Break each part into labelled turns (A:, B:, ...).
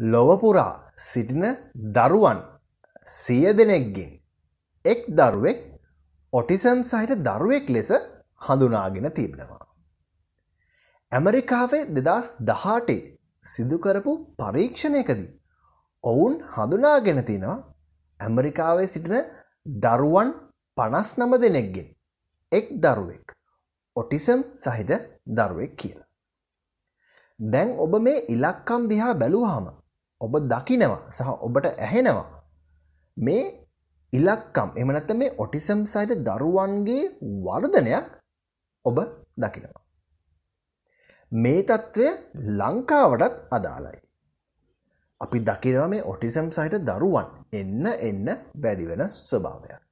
A: ලොවපුරා සිටින දරුවන් සිය දෙනෙක්ගෙන් එක් දරුවෙක් ඔටිසම් සහිට දරුවෙක් ලෙස හඳුනාගෙන තිබෙනවා. ඇමරිකාවේ දෙදස් දහටේ සිදුකරපු පරීක්ෂණයකදී ඔවුන් හඳුනාගෙන තිනවා ඇමරිකාවේ සිටින දරුවන් පනස් නම දෙනෙක්ගෙන් එක් දරුවෙක් ඔටිසම් සහිත දරුවෙක් කියලා. දැන් ඔබ මේ ඉලක්කම් දිහා බැලුවාම ඔබ දකිනවා සහ ඔබට ඇහෙනවා මේ ඉලක්කම් එහෙම නැත්නම් මේ ඔටිසම් සයිඩ් දරුවන්ගේ වර්ධනයක් ඔබ දකිනවා. මේ తත්වය ලංකාවටත් අදාළයි. අපි දකිනවා මේ ඔටිසම් සයිඩ් දරුවන් එන්න එන්න වැඩි වෙන ස්වභාවයක්.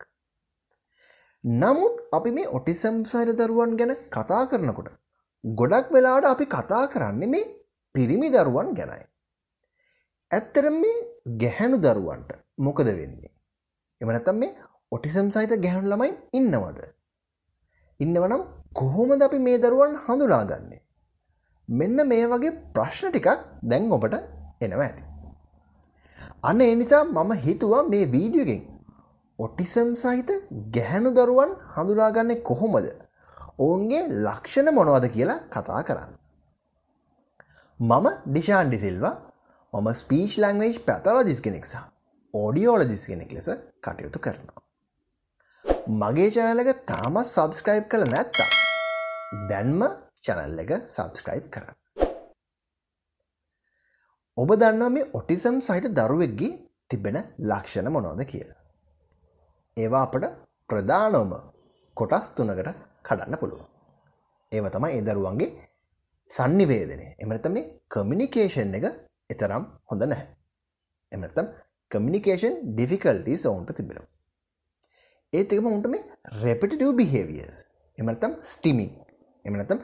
A: නමුත් අපි මේ ඔටිසම් සයිඩ් දරුවන් ගැන කතා කරනකොට ගොඩක් වෙලාවට අපි කතා කරන්නේ මේ පිරිමි දරුවන් ගැනයි. ඇත්තට මේ ගැහැණු දරුවන්ට මොකද වෙන්නේ. එම නැතම් මේ ඔටිසම් සහිත ගැහැණු ළමයින් ඉන්නවද. ඉන්නවනම් කොහොමද අපි මේ දරුවන් හඳුනාගන්නේ. මෙන්න මේ වගේ ප්‍රශ්න ටිකක් දැන් ඔබට එනව ඇති. අන්න ඒ නිසා මම හිතුවා මේ වීඩියගෙන් ඔටිසම් සහිත ගැහැණු දරුවන් හඳුනාගන්නේ කොහොමද ඔවුන්ගේ ලක්ෂණ මොනවද කියලා කතා කරන්න. මම ඩිෂාන්ඩිසිල්වා මම ස්පීච් ලංවේජ් පැතලජිස් කෙනෙක් සහ ඕඩියෝලජිස් කෙනෙක් ලෙස කටයුතු කරනවා. මගේ චැනලක තාමත් සබස්ක්‍රයිබ් කළ නැත්තා. දැන්ම චැනල් එක සබස්ක්‍රයිබ් කර. ඔබ දන්නා මේ ඔටිසම් සහිට දරුවෙක්ගේ තිබෙන ලක්ෂණ මොනෝද කියලා. ඒවා අපට ප්‍රධානෝම කොටස් තුනකට කඩන්න පුළුවන්. ඒව තමයි ඒ දරුවන්ගේ සන්නිවේදනය එමනත මේ කමිනිිකේෂන් එක එතරම් හොඳ නැහැ. එම නැත්තම් communication difficulties ඔවුන්ට තිබෙනවා. ඒත් එකම උන්ට මේ repetitive behaviors. එම නැත්තම් stimming. එම නැත්තම්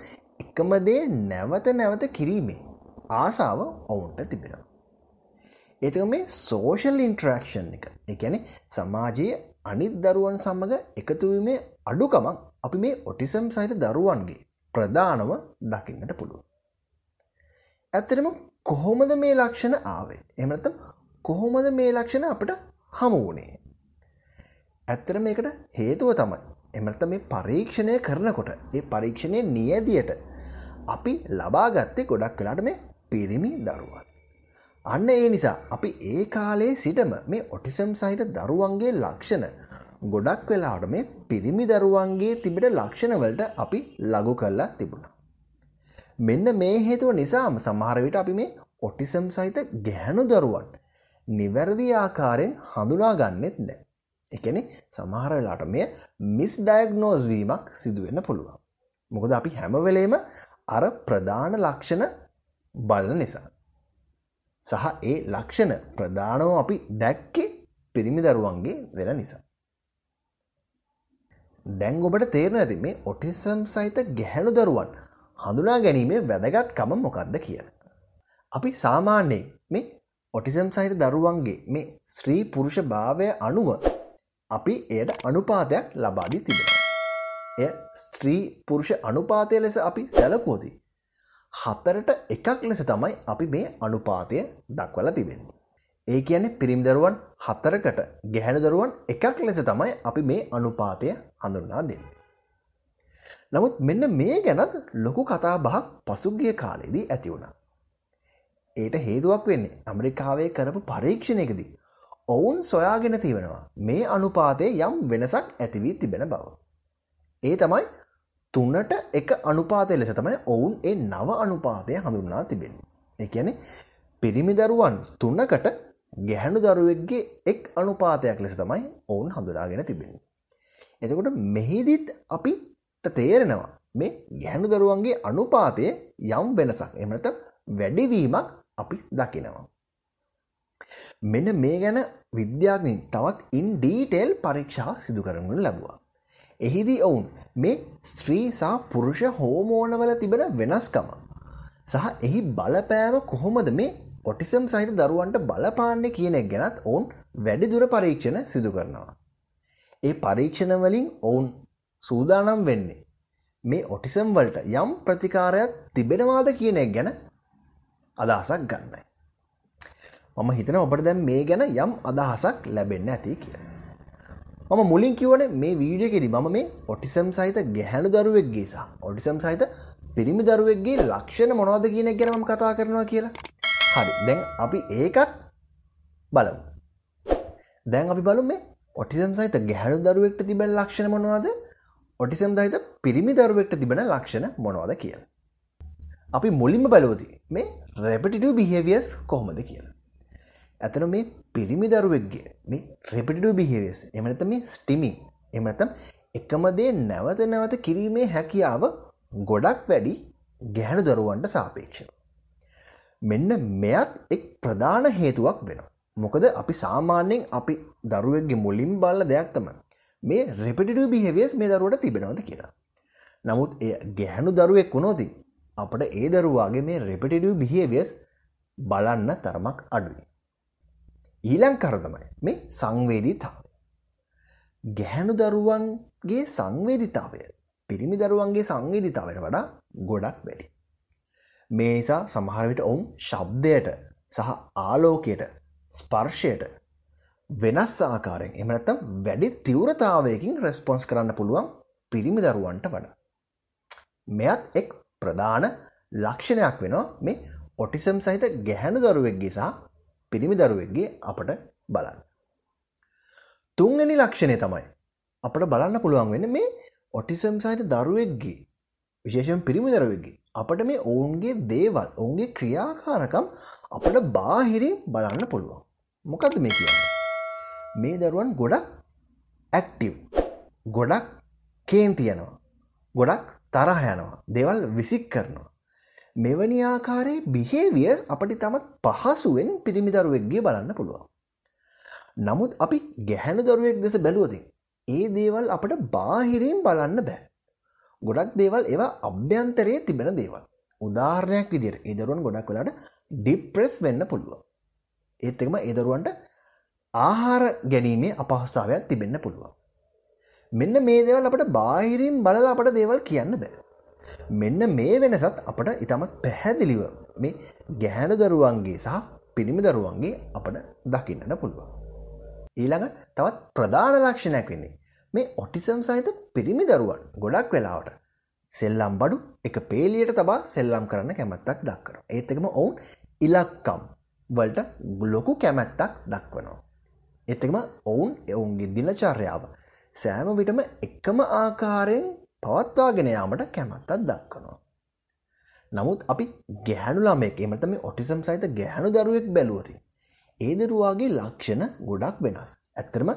A: එකම දේ නැවත නැවත කිරීමේ ආසාව ඔවුන්ට තිබෙනවා. ඒතක මේ සෝෂල් ඉන්ට්‍රක්ෂන් එක එකැන සමාජයේ අනිත් දරුවන් සමඟ එකතුවීමේ අඩුකමක් අපි මේ ඔටිසම් සහිත දරුවන්ගේ ප්‍රධානව දකින්නට පුළුව. ඇත්තරම කොහොමද මේ ලක්ෂණ ආවේ එමනත කොහොමද මේ ලක්ෂණ අපට හමුවනේ ඇත්තර මේකට හේතුව තමයි එමට මේ පරීක්ෂණය කරනකොට ඒ පරීක්ෂණය නියදියට අපි ලබාගත්තේ ගොඩක් කලාට මේ පිරිමි දරුවන් අන්න ඒ නිසා අපි ඒ කාලයේ සිටම මේ ඔටිසම් සහිත දරුවන්ගේ ලක්ෂණ ගොඩක් වෙලාට මේ පිරිමි දරුවන්ගේ තිබිට ලක්ෂණවලට අපි ලගු කල්ලා තිබුණා මෙන්න මේ හේතුව නිසාම සමහර විට අපි මේ ඔටිසම් සහිත ගැහැණු දරුවන් නිවැරදි ආකාරයෙන් හඳුනා ගන්නෙත් නැහැ. ඒ කියන්නේ සමහර වෙලාවට මේ මිස් ඩයග්නෝස් වීමක් සිදු වෙන්න පුළුවන්. මොකද අපි හැම වෙලේම අර ප්‍රධාන ලක්ෂණ බලන නිසා. සහ ඒ ලක්ෂණ ප්‍රධානව අපි දැක්කේ පිරිමි දරුවන්ගේ වෙන නිසා. දැන් ඔබට තේරෙන ඇති මේ ඔටිසම් සහිත ගැහැණු දරුවන් හඳුනා ගැනීමේ වැදගත්කම මොකක්ද කියන. අපි සාමාන්‍යයෙන් මේ ඔටිසම් සහිත දරුවන්ගේ මේ ශ්‍රී පුරුෂ භාවය අනුව අපි එයට අනුපාතයක් ලබාදී තිබෙනවා. එය ස්ත්‍රී පුරුෂ අනුපාතය ලෙස අපි සැලකුවති. හතරට එකක් ලෙස තමයි අපි මේ අනුපාතය දක්වලා තිබෙන්නේ. ඒ කියන්නේ පිරිම් දරුවන් හතරකට ගැහැණු දරුවන් එකක් ලෙස තමයි අපි මේ අනුපාතය හඳුන්වා දෙන්නේ. නමුත් මෙන්න මේ ගැනත් ලොකු කතා බහක් පසුගිය කාලෙදී ඇති වුණා. ඒට හේතුවක් වෙන්නේ ඇමරිකාවේ කරපු පරීක්ෂණයකදී. ඔවුන් සොයාගෙන තිවෙනවා මේ අනුපාතය යම් වෙනසක් ඇතිවී තිබෙන බව. ඒ තමයි තුන්නට එක අනුපාතය ලෙස තමයි ඔවුන් ඒ නව අනුපාතය හඳුන්නා තිබෙන. එකැන පිරිමි දරුවන් තුන්නකට ගැහැණු දරුවෙක්ගේ එක් අනුපාතයක් ලෙස තමයි ඔවුන් හඳුනාගෙන තිබෙන. එතකොට මෙහිදීත් අපි තේරෙනවා මේ ගැහණු දරුවන්ගේ අනුපාතයේ යම් වෙනසක්. එහෙම නැත්නම් වැඩිවීමක් අපි දකිනවා. මෙන්න මේ ගැන විද්‍යාඥයින් තවත් ඉන් ඩීටේල් පරීක්ෂා සිදු කරනු ලැබුවා. එහිදී ඔවුන් මේ ස්ත්‍රී සහ පුරුෂ හෝමෝනවල තිබෙන වෙනස්කම සහ එහි බලපෑම කොහොමද මේ ඔටිසම් සහිත දරුවන්ට බලපාන්නේ කියන එක ගැනත් ඔවුන් වැඩිදුර පරීක්ෂණ සිදු කරනවා. ඒ පරීක්ෂණ වලින් ඔවුන් සූදානම් වෙන්නේ. මේ ඔටිසම් වලට යම් ප්‍රතිකාරයක් තිබෙනවාද කියන එක ගැන අදහසක් ගන්නයි. මම හිතන ඔබට දැන් මේ ගැන යම් අදහසක් ලැබෙන්න ඇති කියලා. මම මුලින් කිව්වනේ මේ වීඩියෝ එකේදී මම මේ ඔටිසම් සහිත ගැහැණු දරුවෙක්ගේ සහ ඔටිසම් සහිත පිරිමි දරුවෙක්ගේ ලක්ෂණ මොනවද කියන එක ගැන මම කතා කරනවා කියලා. හරි. දැන් අපි ඒකත් බලමු. දැන් අපි බලමු මේ ඔටිසම් සහිත ගැහැණු දරුවෙක්ට තිබෙන ලක්ෂණ මොනවද? ඔටිසම් දහිත පිරිමි දරුවෙක්ට තිබෙන ලක්ෂණ මොනවද කියල. අපි මුලින්ම බලෝති මේ රැපිටිටව බිහවියස් කොහොමද කියල. ඇතන මේ පිරිමි දරුවෙක්ගේ මේ රෙපිටිටව බිහවිස් එමනත මේ ස්ටිමි එමනතම් එකමදේ නැවත නැවත කිරීමේ හැකියාව ගොඩක් වැඩි ගැහැණු දරුවන්ට සාපේක්ෂ. මෙන්න මෙයත් එක් ප්‍රධාන හේතුවක් වෙන. මොකද අපි සාමාන්‍යයෙන් අපි දරුවෙක්ගේ මුලින් බල්ල දෙයක් තමයි මේ රෙපිටිටව බිහවස් මේ දරුවට තිබෙනවද කියලා. නමුත් එය ගැහැනු දරුවෙක් වුණෝති අපට ඒ දරුවාගේ මේ රෙපිටිටව බිහවස් බලන්න තරමක් අඩුයි. ඊලං කරතමයි මේ සංවේදීතාවය. ගැහැනු දරුවන්ගේ සංවේදිතාවය පිරිමි දරුවන්ගේ සංවේදිතාවට වඩා ගොඩක් වැඩි. මේ නිසා සමහරවිට ඔවුන් ශබ්දයට සහ ආලෝකයට ස්පර්ෂයට වෙනස් ආකාරයෙන් එහෙම නැත්නම් වැඩි තීව්‍රතාවයකින් රෙස්පොන්ස් කරන්න පුළුවන් පිරිමි දරුවන්ට වඩා. මෙයත් එක් ප්‍රධාන ලක්ෂණයක් වෙනවා මේ ඔටිසම් සහිත ගැහැණු දරුවෙක්ගේ සහ පිරිමි දරුවෙක්ගේ අපට බලන්න. තුන්වෙනි ලක්ෂණය තමයි අපට බලන්න පුළුවන් වෙන්නේ මේ ඔටිසම් සහිත දරුවෙක්ගේ විශේෂයෙන් පිරිමි දරුවෙක්ගේ අපට මේ ඔවුන්ගේ දේවල් ඔවුන්ගේ ක්‍රියාකාරකම් අපට බාහිරින් බලන්න පුළුවන්. මොකද්ද මේ කියන්නේ? මේ දරුවන් ගොඩක් ඇක්ටව් ගොඩක් කේන්තියනවා ගොඩක් තරහ යනවා දෙවල් විසික් කරනවා මෙවැනි ආකාරයේ බිහේවියස් අපට තමත් පහසුවෙන් පිරිමි දරුවෙක්ගේ බලන්න පුළුවන්. නමුත් අපි ගැහැණු දරුවෙක් දෙස බැලුවදී ඒ දේවල් අපට බාහිරින් බලන්න බෑ. ගොඩක් දේවල් ඒවා අභ්‍යන්තරයේ තිබෙන දේවල්. උදාහරණයක් විදිහට ඒ දරුවන් ගොඩක් වෙලාට ડિප්‍රෙස් වෙන්න පුළුවන්. ඒත් එක්කම ඒ දරුවන්ට ආහාර ගැනීමේ අපහසුතාවයක් තිබෙන්න පුළුවන්. මෙන්න මේ දේවල් අපට බාහිරින් බලලා අපට දේවල් කියන්න බෑ. මෙන්න මේ වෙනසත් අපට ඉතාමත් පැහැදිලිව මේ ගැහැණ දරුවන්ගේ සහ පිරිමි දරුවන්ගේ අපට දකින්නට පුළුවන්. ඊළඟ තවත් ප්‍රධාන ලක්ෂණයක් වෙන්නේ මේ ඔටිසම් සහිත පිරිමි දරුවන් ගොඩක් වෙලාවට සෙල්ලම් බඩු එක පේලියට තබා සෙල්ලම් කරන්න කැමැත්තක් දක්වනවා. ඒත් එකම ඔවුන් ඉලක්කම් වලට ලොකු කැමැත්තක් දක්වනවා. එතකම ඔවුන් එවුන්ගේ දිනචර්යාව සෑම විටම එකම ආකාරයෙන් පවත්වාගෙන යාමට කැමැත්තක් දක්වනවා. නමුත් අපි ගැහැණු ළමයෙක් එහෙම නැත්නම් ඔටිසම් සහිත ගැහැණු දරුවෙක් බැලුවොත් ඒ දරුවාගේ ලක්ෂණ ගොඩක් වෙනස්. ඇත්තටම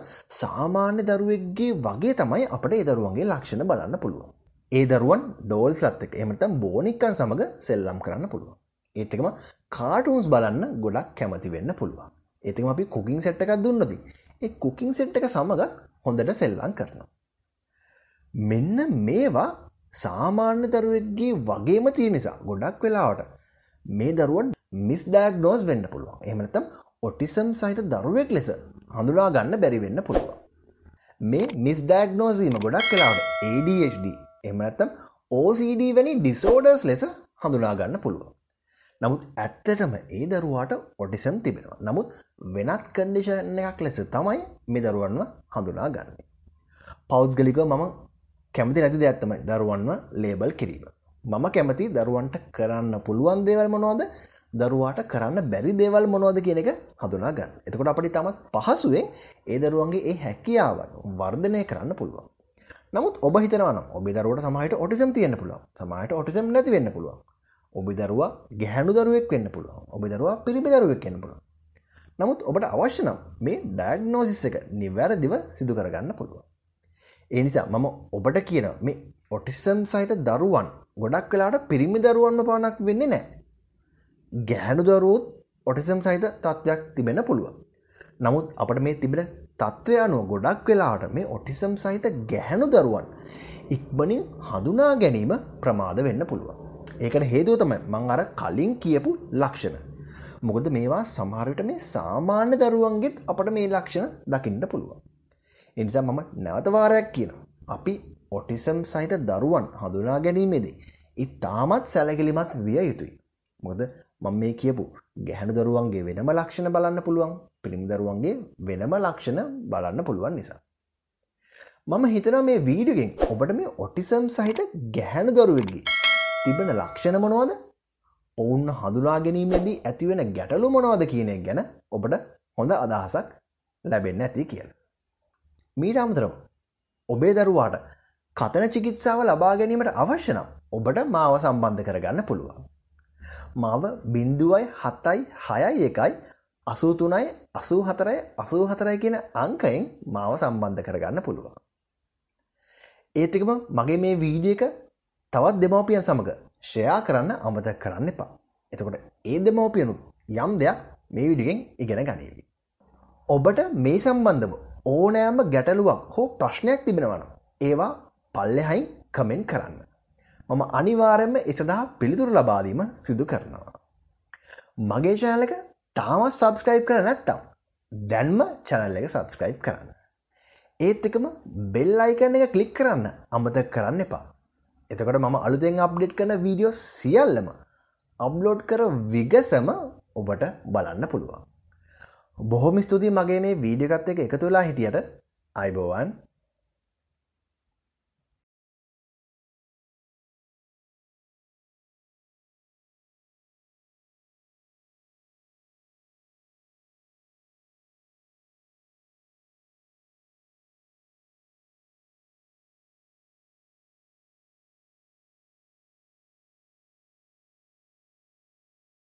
A: සාමාන්‍ය දරුවෙක්ගේ වගේ තමයි අපිට ඒ දරුවන්ගේ ලක්ෂණ බලන්න පුළුවන්. ඒ දරුවන් ඩෝල්ස්ලත් එක්ක එහෙම නැත්නම් බෝනික්කන් සමග සෙල්ලම් කරන්න පුළුවන්. ඒත් එකම කාටුන්ස් බලන්න ගොඩක් කැමති වෙන්න පුළුවන්. එතිම අපි කුකින් සෙට් එකක් දුන්නති. ඒ කුකින් සෙට් එක සමගත් හොඳට සෙල්ලම් කරනවා. මෙන්න මේවා සාමාන්‍ය දරුවෙක්ගේ වගේම තියෙන නිසා ගොඩක් වෙලාවට මේ දරුවන් මිස් ඩයග්නෝස් වෙන්න පුළුවන්. එහෙම නැත්නම් ඔටිසම් සහිත දරුවෙක් ලෙස හඳුනා ගන්න බැරි වෙන්න පුළුවන්. මේ මිස් ඩයග්නෝස් වීම ගොඩක් වෙලාවට ADHD එහෙම නැත්නම් OCD වැනි ඩිසෝඩර්ස් ලෙස හඳුනා ගන්න පුළුවන්. නමුත් ඇත්තටම ඒ දරුවාට ඔටිසම් තිබෙනවා. නමුත් වෙනත් කන්ඩිෂන් එකක් ලෙස තමයි මේ දරුවන්ව හඳුනා ගන්නේ. පෞද්ගලික මම කැමති නැති දෙයක්තමයි දරුවන්ව ලේබල් කිරීම. මම කැමති දරුවන්ට කරන්න පුළුවන් දේවල් මොනවද දරුවාට කරන්න බැරි දේවල් මොනවද කියන එක හඳුනා ගන්න. එතකොට අපිට තමත් පහසුවෙන් ඒ දරුවන්ගේ ඒ හැකියාවන් වර්ධනය කරන්න පුළුවන්. නමුත් ඔබ හිතනවා නම් ඔබේ දරුවට සමාජයට ඔටිසම් තියෙන්න පුළුවන්. සමාජයට ඔටිසම් නැති වෙන්න පුළුවන්. ඔබ දරුවා ගැහැණු දරුවෙක් වෙන්න පුළුවන් ඔබ දරුවා පිරිමි දරුවෙක් වෙන්න පුළුවන් නමුත් ඔබට අවශ්‍ය නම් මේ ඩයග්නෝසිස් එක නිවැරදිව සිදු කරගන්න පුළුවන් ඒ නිසා මම ඔබට කියන මේ ඔටිසම් සහිත දරුවන් ගොඩක් වෙලාට පිරිමි දරුවන්ම පමණක් වෙන්නේ නැහැ ගැහැණු දරුවොත් ඔටිසම් සහිත තත්ත්වයක් තිබෙන්න පුළුවන් නමුත් අපට මේ තිබෙන තත්ත්වය අනුව ගොඩක් වෙලාට මේ ඔටිසම් සහිත ගැහැණු දරුවන් ඉක්මනින් හඳුනා ගැනීම ප්‍රමාද වෙන්න පුළුවන් ඒකට හේතුව තමයි මං අර කලින් කියපු ලක්ෂණ. මොකද මේවා සමහරවිට මේ සාමාන්‍ය දරුවන්ගෙත් අපට මේ ලක්ෂණ දකින්න පුළුවන්. ඒ නිසා මම නැවත වාරයක් කියනවා. අපි ඔටිසම් සහිත දරුවන් හඳුනා ගැනීමේදී ඉතාමත් සැලකිලිමත් විය යුතුයි. මොකද මම මේ කියපු ගැහැණු දරුවන්ගේ වෙනම ලක්ෂණ බලන්න පුළුවන් පිරිමි දරුවන්ගේ වෙනම ලක්ෂණ බලන්න පුළුවන් නිසා. මම හිතනවා මේ වීඩියෝගෙන් ඔබට මේ ඔටිසම් සහිත ගැහැණු දරුවෙක්ගේ තිබෙන ලක්ෂණ මොනවද? ඔවුන් හඳුනා ගැනීමේදී ඇතිවෙන ගැටලු මොනවද කියන එක ගැන ඔබට හොඳ අදහසක් ලැබෙන්න ඇති කියලා. මීට අමතරව ඔබේ දරුවාට කතන චිකිත්සාව ලබා ගැනීමට අවශ්‍ය නම් ඔබට මාව සම්බන්ධ කරගන්න පුළුවන්. මාව 0.7යි 6යි 1යි 83යි 84යි 84යි කියන අංකයෙන් මාව සම්බන්ධ කරගන්න පුළුවන්. ඒත් එකම මගේ මේ වීඩියෝ එක තවත් දෙමවපියන් සමඟ ශ්‍රයා කරන්න අමතක් කරන්න එපා. එතකොට ඒ දෙමවපියනුත් යම් දෙයක් මේ විඩිගෙන් ඉගෙන ගනීවි. ඔබට මේ සම්බන්ධව ඕනෑම ගැටලුවක් හෝ ප්‍රශ්නයක් තිබෙනවන. ඒවා පල්ලෙහයින් කමෙන්් කරන්න. මම අනිවාරෙන්ම එසඳහා පිළිතුරු ලබාදීම සිදු කරනවා. මගේ චැනලක තාමත් සබස්ක්‍රයිබ් කර නැත්තම් දැන්ම චැනල් එක සබස්ක්‍රයිබ් කරන්න. ඒත් එකම බෙල් අයිකන්න එක කලික් කරන්න අමතක් කරන්න එපා. එතකට මම අලුතෙන් අප්ඩේට් කරන වීඩියෝ සියල්ලම අප්ලෝඩ් කර විගසම ඔබට බලන්න පුළුවන්. බොහොම ස්තුති මගේ මේ වීඩියගත් එක එකතුලා හිටියට අයිබෝවන්